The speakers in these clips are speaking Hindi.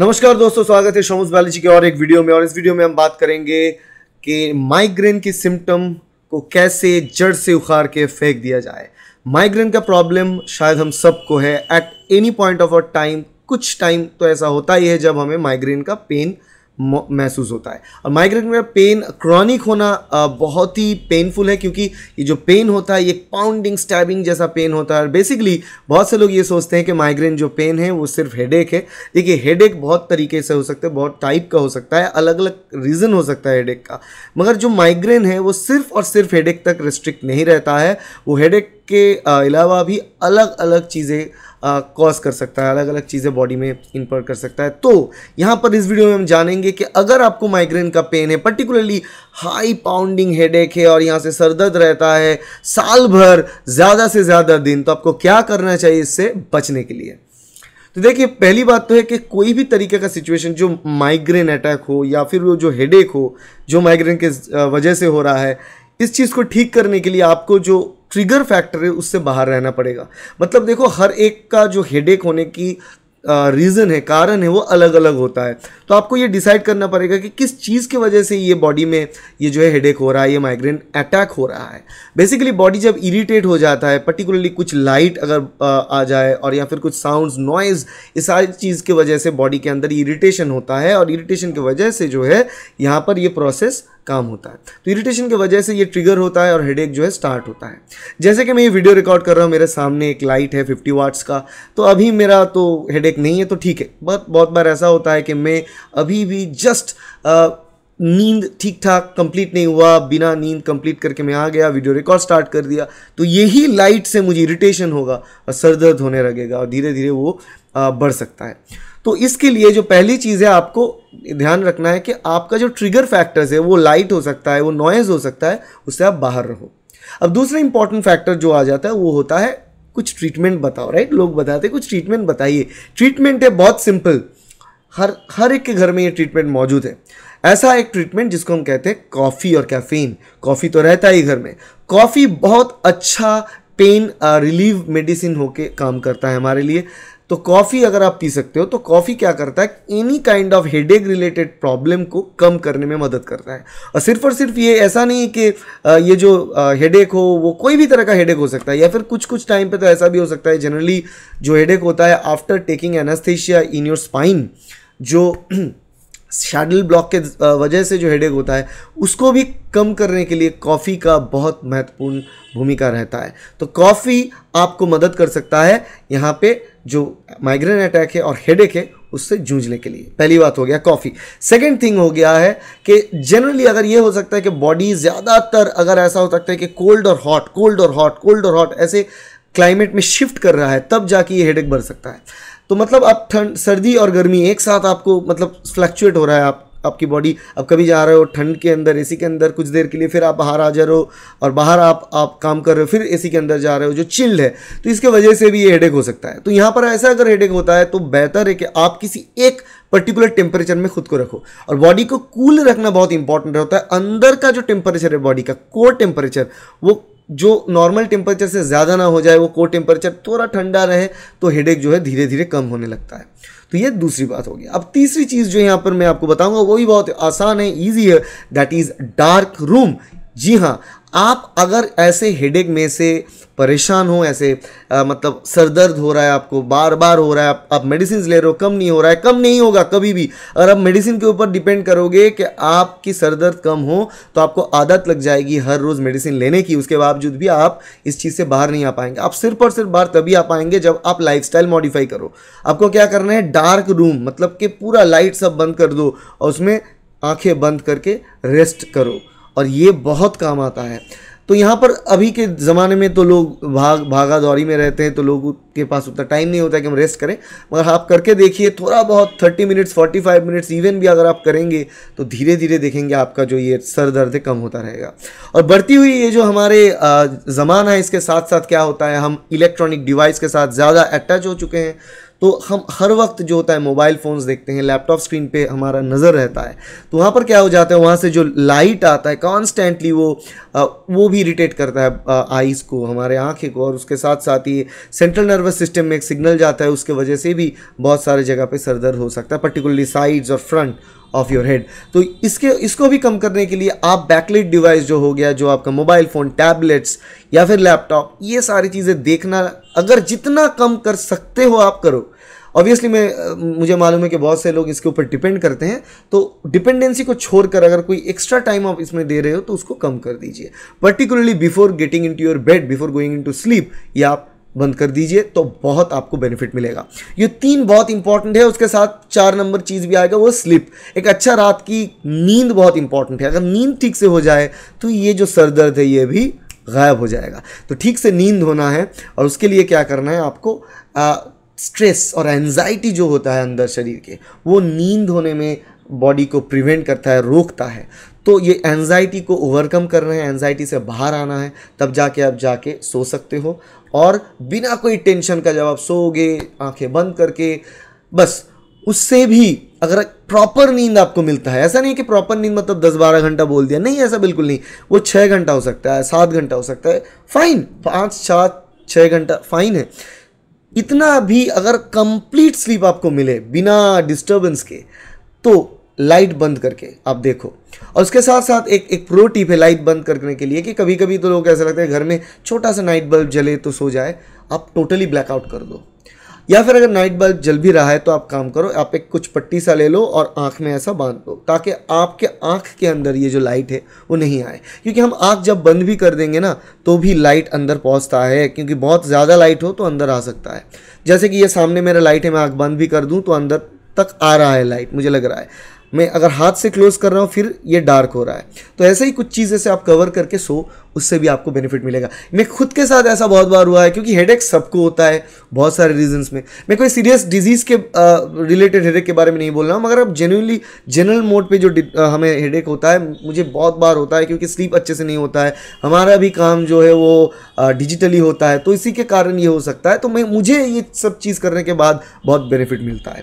नमस्कार दोस्तों स्वागत है शोमस जी के और एक वीडियो में और इस वीडियो में हम बात करेंगे कि माइग्रेन की सिम्टम को कैसे जड़ से उखाड़ के फेंक दिया जाए माइग्रेन का प्रॉब्लम शायद हम सबको है at any point of a time कुछ टाइम तो ऐसा होता ही है जब हमें माइग्रेन का पेन महसूस होता है और माइग्रेन में पेन क्रॉनिक होना बहुत ही पेनफुल है क्योंकि ये जो पेन होता है ये पाउंडिंग स्टैबिंग जैसा पेन होता है और बेसिकली बहुत से लोग ये सोचते हैं कि माइग्रेन जो पेन है वो सिर्फ हेडेक है देखिए हेडेक बहुत तरीके से हो सकता है बहुत टाइप का हो सकता है अलग अलग रीज़न हो सकता है हेडेक का मगर जो माइग्रेन है वो सिर्फ और सिर्फ हेडेक तक रिस्ट्रिक्ट नहीं रहता है वो हेडेक के अलावा भी अलग अलग चीज़ें कॉज कर सकता है अलग अलग चीज़ें बॉडी में इनपर कर सकता है तो यहाँ पर इस वीडियो में हम जानेंगे कि अगर आपको माइग्रेन का पेन है पर्टिकुलरली हाई पाउंडिंग हेड है और यहाँ से सर दर्द रहता है साल भर ज़्यादा से ज़्यादा दिन तो आपको क्या करना चाहिए इससे बचने के लिए तो देखिए पहली बात तो है कि कोई भी तरीके का सिचुएशन जो माइग्रेन अटैक हो या फिर वो जो हेडेक हो जो माइग्रेन के वजह से हो रहा है इस चीज़ को ठीक करने के लिए आपको जो ट्रिगर फैक्टर है उससे बाहर रहना पड़ेगा मतलब देखो हर एक का जो हेडेक होने की रीज़न है कारण है वो अलग अलग होता है तो आपको ये डिसाइड करना पड़ेगा कि किस चीज़ की वजह से ये बॉडी में ये जो है हेडेक हो रहा है ये माइग्रेन अटैक हो रहा है बेसिकली बॉडी जब इरीटेट हो जाता है पर्टिकुलरली कुछ लाइट अगर आ जाए और या फिर कुछ साउंड्स नॉइज़ इस सारी चीज़ की वजह से बॉडी के अंदर इरीटेशन होता है और इरीटेशन की वजह से जो है यहाँ पर ये प्रोसेस काम होता है तो इरिटेशन की वजह से ये ट्रिगर होता है और हेडेक जो है स्टार्ट होता है जैसे कि मैं ये वीडियो रिकॉर्ड कर रहा हूँ मेरे सामने एक लाइट है 50 वाट्स का तो अभी मेरा तो हेडेक नहीं है तो ठीक है बट बहुत बार ऐसा होता है कि मैं अभी भी जस्ट आ, नींद ठीक ठाक कंप्लीट नहीं हुआ बिना नींद कंप्लीट करके मैं आ गया वीडियो रिकॉर्ड स्टार्ट कर दिया तो यही लाइट से मुझे इरिटेशन होगा और सर दर्द होने लगेगा और धीरे धीरे वो बढ़ सकता है तो इसके लिए जो पहली चीज़ है आपको ध्यान रखना है कि आपका जो ट्रिगर फैक्टर्स है वो लाइट हो सकता है वो नॉइज़ हो सकता है उससे आप बाहर रहो अब दूसरा इंपॉर्टेंट फैक्टर जो आ जाता है वो होता है कुछ ट्रीटमेंट बताओ राइट लोग बताते हैं कुछ ट्रीटमेंट बताइए ट्रीटमेंट है बहुत सिंपल हर हर एक के घर में ये ट्रीटमेंट मौजूद है ऐसा एक ट्रीटमेंट जिसको हम कहते हैं कॉफ़ी और कैफीन कॉफ़ी तो रहता ही घर में कॉफ़ी बहुत अच्छा पेन रिलीव मेडिसिन होके काम करता है हमारे लिए तो कॉफ़ी अगर आप पी सकते हो तो कॉफ़ी क्या करता है any kind of head related problem को कम करने में मदद करता है और सिर्फ और सिर्फ ये ऐसा नहीं कि ये जो हेड हो वो कोई भी तरह का हेड हो सकता है या फिर कुछ कुछ टाइम पे तो ऐसा भी हो सकता है जनरली जो हेड होता है after taking anaesthesia in your spine जो शैडल ब्लॉक के वजह से जो हेडेक होता है उसको भी कम करने के लिए कॉफ़ी का बहुत महत्वपूर्ण भूमिका रहता है तो कॉफ़ी आपको मदद कर सकता है यहाँ पे जो माइग्रेन अटैक है और हेडेक है उससे जूझने के लिए पहली बात हो गया कॉफ़ी सेकंड थिंग हो गया है कि जनरली अगर ये हो सकता है कि बॉडी ज़्यादातर अगर ऐसा हो सकता है कि कोल्ड और हॉट कोल्ड और हॉट कोल्ड और हॉट ऐसे क्लाइमेट में शिफ्ट कर रहा है तब जाके ये हेडेक बढ़ सकता है तो मतलब अब ठंड सर्दी और गर्मी एक साथ आपको मतलब फ्लैक्चुएट हो रहा है आप आपकी बॉडी अब कभी जा रहे हो ठंड के अंदर एसी के अंदर कुछ देर के लिए फिर आप बाहर आ जा रहे हो और बाहर आप आप काम कर रहे हो फिर एसी के अंदर जा रहे हो जो चिल्ड है तो इसके वजह से भी ये हेडेक हो सकता है तो यहाँ पर ऐसा अगर हेडेक होता है तो बेहतर है कि आप किसी एक पर्टिकुलर टेम्परेचर में खुद को रखो और बॉडी को कूल रखना बहुत इंपॉर्टेंट होता है अंदर का जो टेम्परेचर है बॉडी का कोर टेम्परेचर वो जो नॉर्मल टेम्परेचर से ज़्यादा ना हो जाए वो कोर टेम्परेचर थोड़ा ठंडा रहे तो हेडेक जो है धीरे धीरे कम होने लगता है तो ये दूसरी बात होगी अब तीसरी चीज़ जो यहाँ पर मैं आपको बताऊंगा वो भी बहुत आसान है ईजी है दैट इज़ डार्क रूम जी हाँ आप अगर ऐसे हेडेक में से परेशान हो ऐसे आ, मतलब सर दर्द हो रहा है आपको बार बार हो रहा है आप, आप मेडिसिन ले रहे हो कम नहीं हो रहा है कम नहीं होगा कभी भी अगर आप मेडिसिन के ऊपर डिपेंड करोगे कि आपकी सर दर्द कम हो तो आपको आदत लग जाएगी हर रोज़ मेडिसिन लेने की उसके बावजूद भी आप इस चीज़ से बाहर नहीं आ पाएंगे आप सिर्फ और सिर्फ बाहर तभी आ पाएंगे जब आप लाइफ मॉडिफाई करो आपको क्या करना है डार्क रूम मतलब कि पूरा लाइट सब बंद कर दो और उसमें आँखें बंद करके रेस्ट करो और ये बहुत काम आता है तो यहाँ पर अभी के ज़माने में तो लोग भाग भागा दौड़ी में रहते हैं तो लोगों के पास उतना टाइम नहीं होता है कि हम रेस्ट करें मगर आप करके देखिए थोड़ा बहुत thirty minutes forty five minutes even भी अगर आप करेंगे तो धीरे धीरे देखेंगे आपका जो ये सर दर्द है कम होता रहेगा और बढ़ती हुई ये जो हमारे ज़माना है इसके साथ साथ क्या होता है हम इलेक्ट्रॉनिक डिवाइस के साथ ज़्यादा अटैच हो चुके हैं तो हम हर वक्त जो होता है मोबाइल फ़ोन्स देखते हैं लैपटॉप स्क्रीन पे हमारा नज़र रहता है तो वहाँ पर क्या हो जाता है वहाँ से जो लाइट आता है कॉन्स्टेंटली वो वो भी इरीटेट करता है आइज़ को हमारे आँखें को और उसके साथ साथ ही सेंट्रल नर्वस सिस्टम में एक सिग्नल जाता है उसके वजह से भी बहुत सारे जगह पर सरदर्द हो सकता है पर्टिकुलरली साइड्स और फ्रंट ऑफ योर हेड तो इसके इसको भी कम करने के लिए आप बैकलेट डिवाइस जो हो गया जो आपका मोबाइल फ़ोन टैबलेट्स या फिर लैपटॉप ये सारी चीज़ें देखना अगर जितना कम कर सकते हो आप करो ऑब्वियसली मैं मुझे मालूम है कि बहुत से लोग इसके ऊपर डिपेंड करते हैं तो डिपेंडेंसी को छोड़कर अगर कोई एक्स्ट्रा टाइम आप इसमें दे रहे हो तो उसको कम कर दीजिए particularly before getting into your bed before going into sleep ये आप बंद कर दीजिए तो बहुत आपको बेनिफिट मिलेगा ये तीन बहुत इंपॉर्टेंट है उसके साथ चार नंबर चीज़ भी आएगा वो स्लिप एक अच्छा रात की नींद बहुत इंपॉर्टेंट है अगर नींद ठीक से हो जाए तो ये जो सर दर्द है ये भी गायब हो जाएगा तो ठीक से नींद होना है और उसके लिए क्या करना है आपको आ, स्ट्रेस और एनजाइटी जो होता है अंदर शरीर के वो नींद होने में बॉडी को प्रिवेंट करता है रोकता है तो ये एनजाइटी को ओवरकम कर रहे हैं एनजाइटी से बाहर आना है तब जाके आप जाके सो सकते हो और बिना कोई टेंशन का जब आप सोओगे आंखें बंद करके बस उससे भी अगर प्रॉपर नींद आपको मिलता है ऐसा नहीं कि प्रॉपर नींद मतलब दस बारह घंटा बोल दिया नहीं ऐसा बिल्कुल नहीं वो छः घंटा हो सकता है सात घंटा हो सकता है फाइन पाँच सात छः घंटा फाइन है इतना भी अगर कंप्लीट स्लीप आपको मिले बिना डिस्टर्बेंस के तो लाइट बंद करके आप देखो और उसके साथ साथ एक एक प्रो टिप है लाइट बंद करने के लिए कि कभी कभी तो लोग ऐसा लगता है घर में छोटा सा नाइट बल्ब जले तो सो जाए आप टोटली ब्लैकआउट कर दो या फिर अगर नाइट बल्ब जल भी रहा है तो आप काम करो आप एक कुछ पट्टी सा ले लो और आँख में ऐसा बांध दो ताकि आपके आँख के अंदर ये जो लाइट है वो नहीं आए क्योंकि हम आँख जब बंद भी कर देंगे ना तो भी लाइट अंदर पहुँचता है क्योंकि बहुत ज़्यादा लाइट हो तो अंदर आ सकता है जैसे कि ये सामने मेरा लाइट है मैं आँख बंद भी कर दूँ तो अंदर तक आ रहा है लाइट मुझे लग रहा है मैं अगर हाथ से क्लोज़ कर रहा हूँ फिर ये डार्क हो रहा है तो ऐसे ही कुछ चीज़ ऐसे आप कवर करके सो उससे भी आपको बेनिफिट मिलेगा मैं खुद के साथ ऐसा बहुत बार हुआ है क्योंकि हेड सबको होता है बहुत सारे रीजंस में मैं कोई सीरियस डिजीज़ के रिलेटेड हेड के बारे में नहीं बोल रहा हूँ मगर अब जेन्यूनली जनरल मोड पर जो आ, हमें हेड होता है मुझे बहुत बार होता है क्योंकि स्लीप अच्छे से नहीं होता है हमारा भी काम जो है वो डिजिटली होता है तो इसी के कारण ये हो सकता है तो मैं मुझे ये सब चीज़ करने के बाद बहुत बेनिफिट मिलता है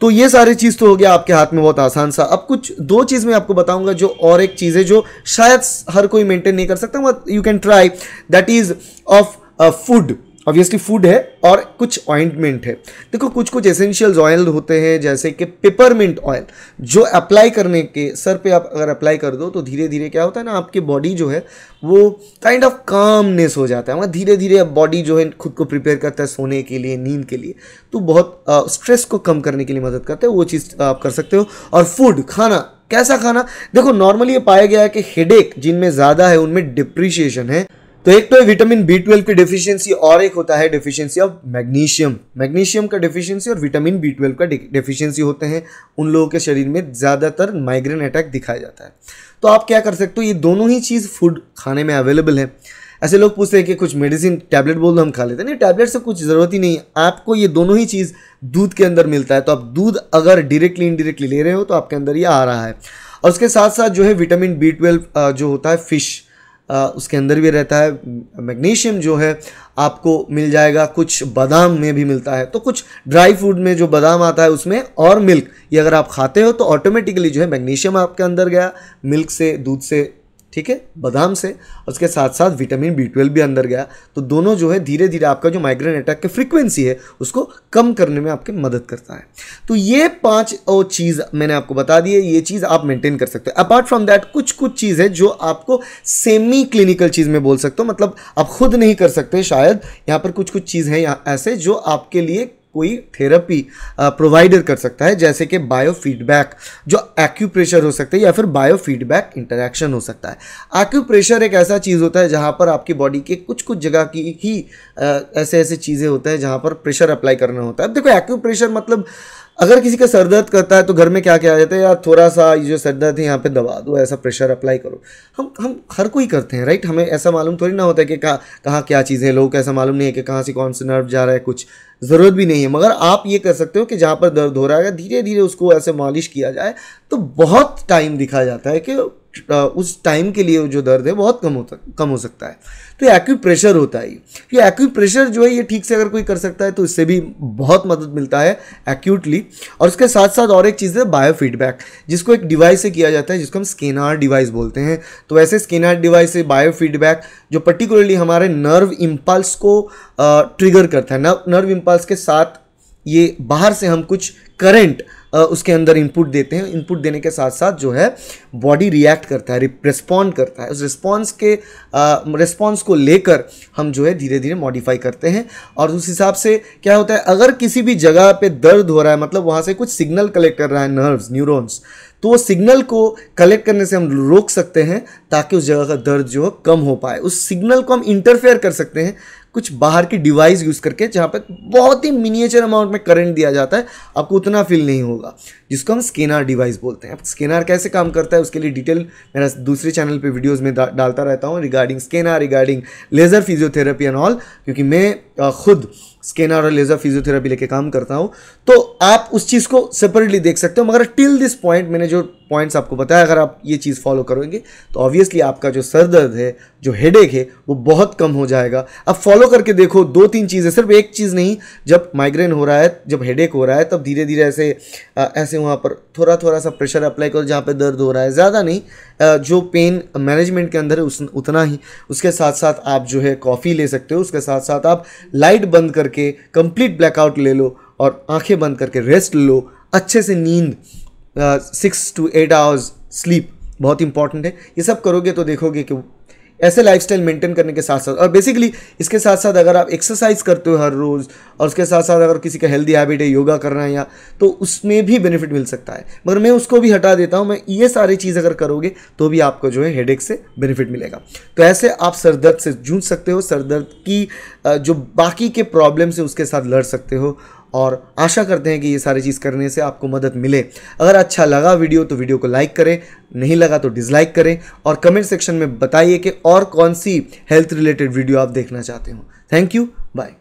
तो ये सारी चीज़ तो हो गया आपके हाथ में बहुत आसान सा अब कुछ दो चीज़ मैं आपको बताऊंगा जो और एक चीज़ है जो शायद हर कोई मेंटेन नहीं कर सकता but you can try that is of food obviously food है और कुछ ऑइंटमेंट है देखो कुछ कुछ एसेंशियल्स ऑयल होते हैं जैसे कि पेपरमिंट ऑयल जो अप्लाई करने के सर पे आप अगर अप्लाई कर दो तो धीरे धीरे क्या होता है ना आपकी बॉडी जो है वो काइंड ऑफ कामनेस हो जाता है मतलब धीरे धीरे बॉडी जो है खुद को प्रिपेयर करता है सोने के लिए नींद के लिए तो बहुत स्ट्रेस को कम करने के लिए मदद करता है वो चीज़ आप कर सकते हो और फूड खाना कैसा खाना देखो नॉर्मली ये पाया गया है कि हेडेक जिनमें ज़्यादा है उनमें डिप्रिशिएशन है तो एक तो है विटामिन बी ट्वेल्व की डेफिशिएंसी और एक होता है डेफिशिएंसी ऑफ मैग्नीशियम मैग्नीशियम का डेफिशिएंसी और विटामिन बी ट्वेल्व का डेफिशिएंसी होते हैं उन लोगों के शरीर में ज़्यादातर माइग्रेन अटैक दिखाया जाता है तो आप क्या कर सकते हो ये दोनों ही चीज़ फूड खाने में अवेलेबल है ऐसे लोग पूछते हैं कि कुछ मेडिसिन टैबलेट बोल दो हम खा लेते हैं नहीं टैबलेट से कुछ ज़रूरत ही नहीं है आपको ये दोनों ही चीज़ दूध के अंदर मिलता है तो आप दूध अगर डायरेक्टली इनडायरेक्टली ले रहे हो तो आपके अंदर ये आ रहा है और उसके साथ साथ जो है विटामिन बी ट्वेल्व जो होता है फिश उसके अंदर भी रहता है मैग्नीशियम जो है आपको मिल जाएगा कुछ बादाम में भी मिलता है तो कुछ ड्राई फ्रूट में जो बादाम आता है उसमें और मिल्क ये अगर आप खाते हो तो ऑटोमेटिकली जो है मैग्नीशियम आपके अंदर गया मिल्क से दूध से ठीक है बादाम से उसके साथ साथ विटामिन बी ट्वेल्व भी अंदर गया तो दोनों जो है धीरे धीरे आपका जो माइग्रेन अटैक की फ्रीक्वेंसी है उसको कम करने में आपकी मदद करता है तो ये पांच चीज़ मैंने आपको बता दी है ये चीज़ आप मेंटेन कर सकते हो अपार्ट फ्रॉम दैट कुछ कुछ चीज़ है जो आपको सेमी क्लिनिकल चीज़ में बोल सकते हो मतलब आप खुद नहीं कर सकते शायद यहाँ पर कुछ कुछ चीज़ है ऐसे जो आपके लिए कोई थेरेपी प्रोवाइडर uh, कर सकता है जैसे कि बायोफीडबैक जो एक्यूप्रेशर हो सकता है या फिर बायोफीडबैक इंटरेक्शन हो सकता है एक्यूप्रेशर एक ऐसा चीज़ होता है जहाँ पर आपकी बॉडी के कुछ कुछ जगह की ही uh, ऐसे ऐसे चीज़ें होते हैं जहाँ पर प्रेशर अप्लाई करना होता है अब देखो एक्यूप्रेशर मतलब अगर किसी का सर दर्द करता है तो घर में क्या क्या आ जाता है यार थोड़ा सा ये जो सर दर्द है यहाँ पे दबा दो ऐसा प्रेशर अप्लाई करो हम हम हर कोई करते हैं राइट हमें ऐसा मालूम थोड़ी ना होता है कि कहाँ कहाँ क्या चीज़ें लोगों को ऐसा मालूम नहीं है कि कहाँ से कौन सा नर्व जा रहा है कुछ ज़रूरत भी नहीं है मगर आप ये कर सकते हो कि जहाँ पर दर्द हो रहा है धीरे धीरे उसको ऐसे मालिश किया जाए तो बहुत टाइम दिखा जाता है कि उस टाइम के लिए जो दर्द है बहुत कम होता कम हो सकता है तो ये प्रेशर होता है ये प्रेशर जो है ये ठीक से अगर कोई कर सकता है तो इससे भी बहुत मदद मिलता है एक्यूटली और उसके साथ साथ और एक चीज़ है बायो फीडबैक जिसको एक डिवाइस से किया जाता है जिसको हम स्केनार डिवाइस बोलते हैं तो वैसे स्केनार डिवाइस से बायो फीडबैक जो पर्टिकुलरली हमारे नर्व इम्पल्स को ट्रिगर करता है नर्व इम्पल्स के साथ ये बाहर से हम कुछ करंट उसके अंदर इनपुट देते हैं इनपुट देने के साथ साथ जो है बॉडी रिएक्ट करता है रिस्पॉन्ड करता है उस रिस्पॉन्स के रिस्पॉन्स को लेकर हम जो है धीरे धीरे मॉडिफाई करते हैं और उस हिसाब से क्या होता है अगर किसी भी जगह पे दर्द हो रहा है मतलब वहाँ से कुछ सिग्नल कलेक्ट कर रहा है नर्व्स न्यूरोन्स तो वो सिग्नल को कलेक्ट करने से हम रोक सकते हैं ताकि उस जगह का दर्द जो है कम हो पाए उस सिग्नल को हम इंटरफेयर कर सकते हैं कुछ बाहर की डिवाइस यूज़ करके जहाँ पर बहुत ही मिनिएचर अमाउंट में करंट दिया जाता है आपको उतना फील नहीं होगा जिसको हम स्केनार डिवाइस बोलते हैं स्केनार कैसे काम करता है उसके लिए डिटेल मेरा दूसरे चैनल पर वीडियोज़ में डा, डालता रहता हूँ regarding Scenar regarding laser physiotherapy and all क्योंकि मैं खुद स्केनार और लेज़र फिजियोथेरेपी लेके काम करता हूँ तो आप उस चीज़ को सेपरेटली देख सकते हो मगर टिल दिस पॉइंट मैंने जो पॉइंट्स आपको बताया अगर आप ये चीज़ फॉलो करोगे तो ऑब्वियसली आपका जो सर दर्द है जो हेड है वो बहुत कम हो जाएगा अब फॉलो करके देखो दो तीन चीज़ें सिर्फ एक चीज़ नहीं जब माइग्रेन हो रहा है जब हेड हो रहा है तब धीरे धीरे ऐसे ऐसे वहाँ पर थोड़ा थोड़ा सा प्रेशर अप्लाई करो जहाँ पर दर्द हो रहा है ज़्यादा नहीं जो पेन मैनेजमेंट के अंदर है उस उतना ही उसके साथ साथ आप जो है कॉफ़ी ले सकते हो उसके साथ साथ आप लाइट बंद करके कंप्लीट ब्लैकआउट ले लो और आंखें बंद करके रेस्ट लो अच्छे से नींद six to eight hours sleep बहुत इंपॉर्टेंट है ये सब करोगे तो देखोगे कि ऐसे लाइफस्टाइल मेंटेन करने के साथ साथ और बेसिकली इसके साथ साथ अगर आप एक्सरसाइज करते हो हर रोज़ और उसके साथ साथ अगर किसी का हेल्दी हैबिट है योगा करना है या तो उसमें भी बेनिफिट मिल सकता है मगर मैं उसको भी हटा देता हूँ मैं ये सारी चीज़ अगर करोगे तो भी आपको जो है हेड से बेनिफिट मिलेगा तो ऐसे आप सर दर्द से जूझ सकते हो सर दर्द की जो बाकी के प्रॉब्लम्स हैं उसके साथ लड़ सकते हो और आशा करते हैं कि ये सारी चीज़ करने से आपको मदद मिले अगर अच्छा लगा वीडियो तो वीडियो को लाइक करें नहीं लगा तो डिसलाइक करें और कमेंट सेक्शन में बताइए कि और कौन सी हेल्थ रिलेटेड वीडियो आप देखना चाहते हो थैंक यू बाय